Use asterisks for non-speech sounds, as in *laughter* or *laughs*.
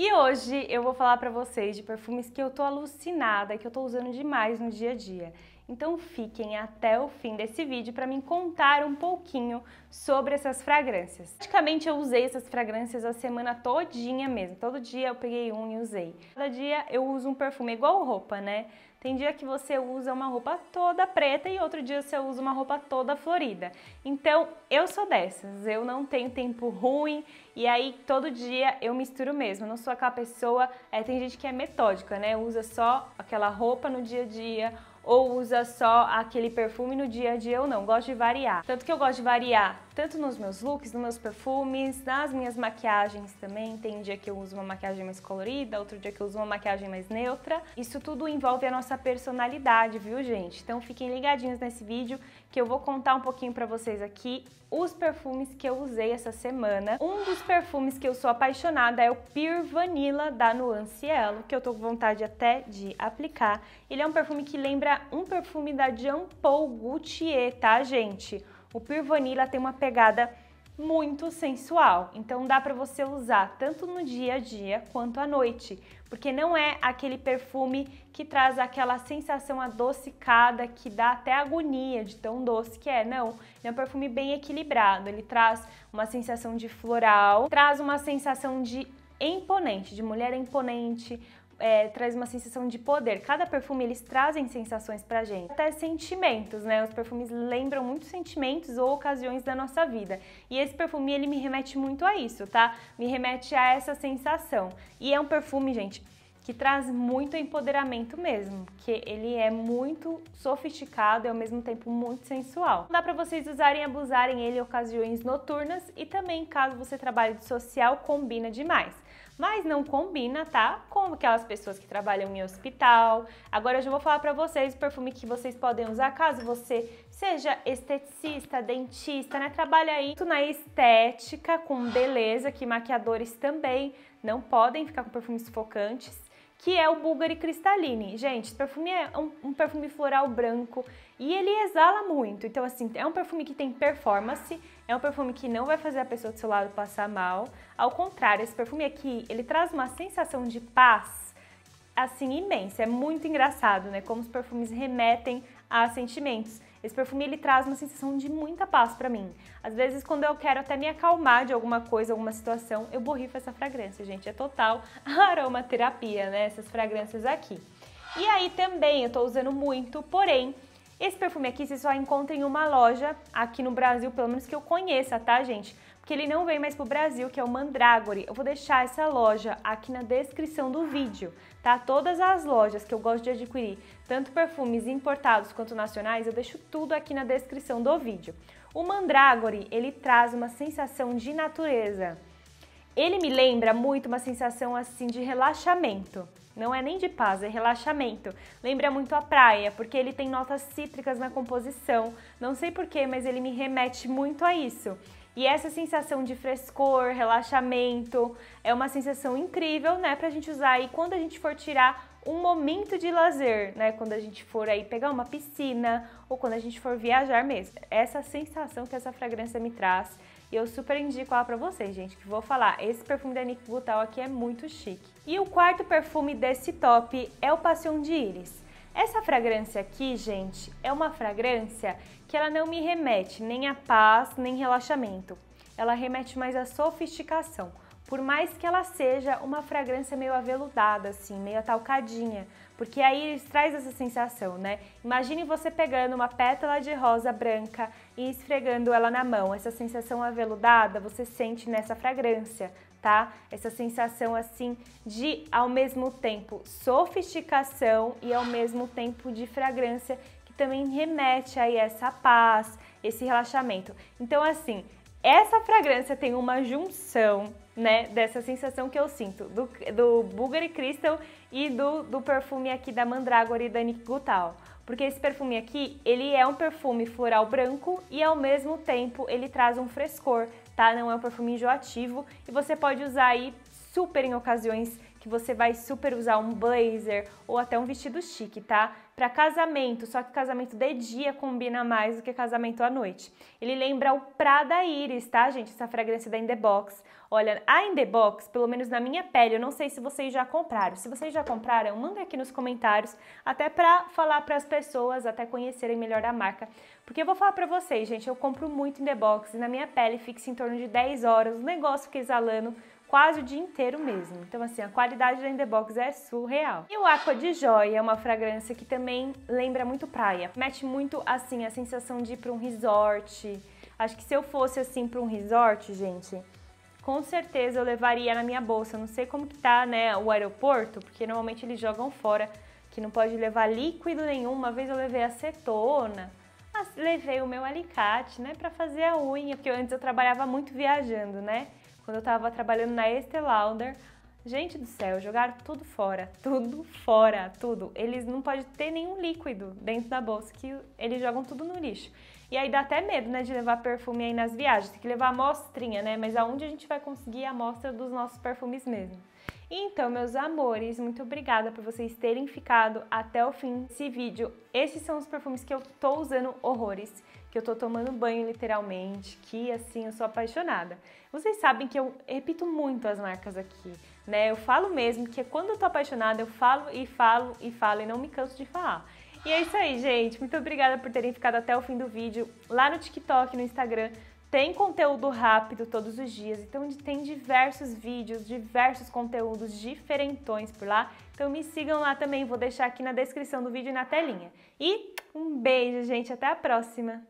E hoje eu vou falar para vocês de perfumes que eu tô alucinada, que eu tô usando demais no dia a dia. Então fiquem até o fim desse vídeo para me contar um pouquinho sobre essas fragrâncias. Praticamente eu usei essas fragrâncias a semana todinha mesmo. Todo dia eu peguei um e usei. Cada dia eu uso um perfume igual roupa, né? Tem dia que você usa uma roupa toda preta e outro dia você usa uma roupa toda florida. Então, eu sou dessas. Eu não tenho tempo ruim e aí todo dia eu misturo mesmo. Eu não sou aquela pessoa. É, tem gente que é metódica, né? Usa só aquela roupa no dia a dia ou usa só aquele perfume no dia a dia, eu não, gosto de variar. Tanto que eu gosto de variar tanto nos meus looks, nos meus perfumes, nas minhas maquiagens também. Tem dia que eu uso uma maquiagem mais colorida, outro dia que eu uso uma maquiagem mais neutra. Isso tudo envolve a nossa personalidade, viu, gente? Então fiquem ligadinhos nesse vídeo que eu vou contar um pouquinho para vocês aqui os perfumes que eu usei essa semana. Um dos perfumes que eu sou apaixonada é o Pure Vanilla da Nuance que eu tô com vontade até de aplicar. Ele é um perfume que lembra um perfume da Jean Paul Gaultier, tá, gente? O Pure Vanilla tem uma pegada muito sensual, então dá para você usar tanto no dia a dia quanto à noite, porque não é aquele perfume que traz aquela sensação adocicada que dá até agonia de tão doce que é. Não, ele é um perfume bem equilibrado, ele traz uma sensação de floral, traz uma sensação de imponente, de mulher imponente, é, traz uma sensação de poder. Cada perfume eles trazem sensações pra gente, até sentimentos, né? Os perfumes lembram muito sentimentos ou ocasiões da nossa vida. E esse perfume ele me remete muito a isso, tá? Me remete a essa sensação. E é um perfume, gente, que traz muito empoderamento mesmo, que ele é muito sofisticado e ao mesmo tempo muito sensual. Dá para vocês usarem e abusarem ele em ocasiões noturnas e também caso você trabalhe de social, combina demais mas não combina, tá? Com aquelas pessoas que trabalham em hospital. Agora eu já vou falar para vocês o perfume que vocês podem usar caso você seja esteticista, dentista, né? Trabalha aí na estética, com beleza, que maquiadores também não podem ficar com perfumes sufocantes que é o Bulgari Cristaline. Gente, esse perfume é um, um, perfume floral branco e ele exala muito. Então, assim, é um perfume que tem performance, é um perfume que não vai fazer a pessoa do seu lado passar mal. Ao contrário, esse perfume aqui, ele traz uma sensação de paz assim imensa. É muito engraçado, né? Como os perfumes remetem a sentimentos. Esse perfume ele traz uma sensação de muita paz para mim. Às vezes quando eu quero até me acalmar de alguma coisa, alguma situação, eu borrifo essa fragrância, gente. É total *laughs* aromaterapia, né? Essas fragrâncias aqui. E aí também eu tô usando muito, porém, esse perfume aqui você só encontra em uma loja aqui no Brasil, pelo menos que eu conheça, tá, gente? Porque ele não vem mais pro Brasil, que é o Mandragore. Eu vou deixar essa loja aqui na descrição do vídeo, tá? Todas as lojas que eu gosto de adquirir, tanto perfumes importados quanto nacionais, eu deixo tudo aqui na descrição do vídeo. O Mandragore, ele traz uma sensação de natureza. Ele me lembra muito uma sensação assim de relaxamento. Não é nem de paz, é relaxamento. Lembra muito a praia, porque ele tem notas cítricas na composição. Não sei porquê, mas ele me remete muito a isso. E essa sensação de frescor, relaxamento, é uma sensação incrível, né, pra gente usar aí quando a gente for tirar um momento de lazer, né, quando a gente for aí pegar uma piscina ou quando a gente for viajar mesmo. Essa sensação que essa fragrância me traz e eu super indico ela pra vocês, gente, que vou falar. Esse perfume da Nick Butal aqui é muito chique. E o quarto perfume desse top é o Passion de Iris. Essa fragrância aqui, gente, é uma fragrância que ela não me remete nem a paz, nem relaxamento. Ela remete mais à sofisticação por mais que ela seja uma fragrância meio aveludada, assim, meio atalcadinha, porque aí eles traz essa sensação, né? Imagine você pegando uma pétala de rosa branca e esfregando ela na mão. Essa sensação aveludada você sente nessa fragrância, tá? Essa sensação assim de ao mesmo tempo sofisticação e ao mesmo tempo de fragrância que também remete aí a essa paz, esse relaxamento. Então assim, essa fragrância tem uma junção né, dessa sensação que eu sinto do, do Bulgari Crystal e do, do perfume aqui da Mandrágora e da Nick Gutal. Porque esse perfume aqui, ele é um perfume floral branco e ao mesmo tempo ele traz um frescor, tá? Não é um perfume enjoativo e você pode usar aí super em ocasiões que você vai super usar um blazer ou até um vestido chique, tá? Para casamento, só que casamento de dia combina mais do que casamento à noite. Ele lembra o Prada Iris, tá, gente? Essa fragrância da In The Box. Olha, a In The Box, pelo menos na minha pele, eu não sei se vocês já compraram. Se vocês já compraram, manda aqui nos comentários, até para falar para as pessoas, até conhecerem melhor a marca. Porque eu vou falar para vocês, gente, eu compro muito In The Box e na minha pele fixa em torno de 10 horas, o negócio fica exalando quase o dia inteiro mesmo. Então, assim, a qualidade da Indebox é surreal. E o Aqua de Jóia é uma fragrância que também lembra muito praia. Mete muito, assim, a sensação de ir para um resort. Acho que se eu fosse, assim, para um resort, gente, com certeza eu levaria na minha bolsa. Não sei como que tá, né, o aeroporto, porque normalmente eles jogam fora, que não pode levar líquido nenhum. Uma vez eu levei acetona, levei o meu alicate, né, para fazer a unha, porque antes eu trabalhava muito viajando, né? quando eu estava trabalhando na Estée Lauder, gente do céu, jogaram tudo fora, *laughs* tudo fora, tudo. Eles não podem ter nenhum líquido dentro da bolsa, que eles jogam tudo no lixo. E aí dá até medo, né, de levar perfume aí nas viagens. Tem que levar amostrinha, né? Mas aonde a gente vai conseguir a amostra dos nossos perfumes mesmo? Então, meus amores, muito obrigada por vocês terem ficado até o fim desse vídeo. Esses são os perfumes que eu tô usando horrores, que eu tô tomando banho literalmente, que assim, eu sou apaixonada. Vocês sabem que eu repito muito as marcas aqui, né? Eu falo mesmo que é quando eu tô apaixonada, eu falo e falo e falo e não me canso de falar. E é isso aí, gente. Muito obrigada por terem ficado até o fim do vídeo. Lá no TikTok, no Instagram, tem conteúdo rápido todos os dias, então tem diversos vídeos, diversos conteúdos diferentões por lá. Então me sigam lá também, vou deixar aqui na descrição do vídeo e na telinha. E um beijo, gente, até a próxima!